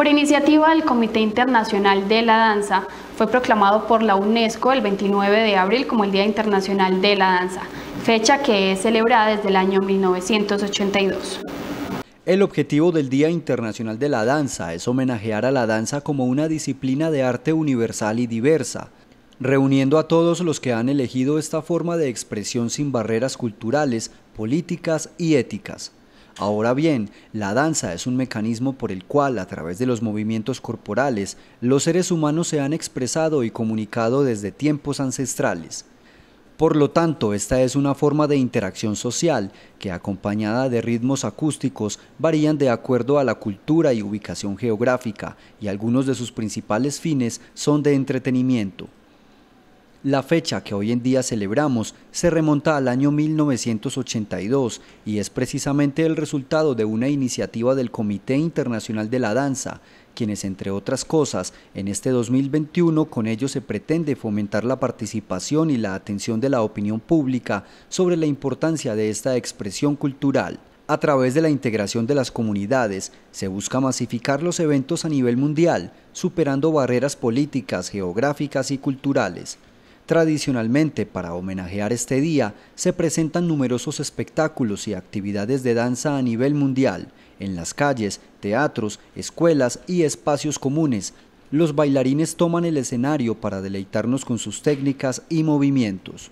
Por iniciativa del Comité Internacional de la Danza, fue proclamado por la UNESCO el 29 de abril como el Día Internacional de la Danza, fecha que es celebrada desde el año 1982. El objetivo del Día Internacional de la Danza es homenajear a la danza como una disciplina de arte universal y diversa, reuniendo a todos los que han elegido esta forma de expresión sin barreras culturales, políticas y éticas. Ahora bien, la danza es un mecanismo por el cual, a través de los movimientos corporales, los seres humanos se han expresado y comunicado desde tiempos ancestrales. Por lo tanto, esta es una forma de interacción social que, acompañada de ritmos acústicos, varían de acuerdo a la cultura y ubicación geográfica, y algunos de sus principales fines son de entretenimiento. La fecha que hoy en día celebramos se remonta al año 1982 y es precisamente el resultado de una iniciativa del Comité Internacional de la Danza, quienes entre otras cosas en este 2021 con ello se pretende fomentar la participación y la atención de la opinión pública sobre la importancia de esta expresión cultural. A través de la integración de las comunidades, se busca masificar los eventos a nivel mundial, superando barreras políticas, geográficas y culturales. Tradicionalmente, para homenajear este día, se presentan numerosos espectáculos y actividades de danza a nivel mundial, en las calles, teatros, escuelas y espacios comunes. Los bailarines toman el escenario para deleitarnos con sus técnicas y movimientos.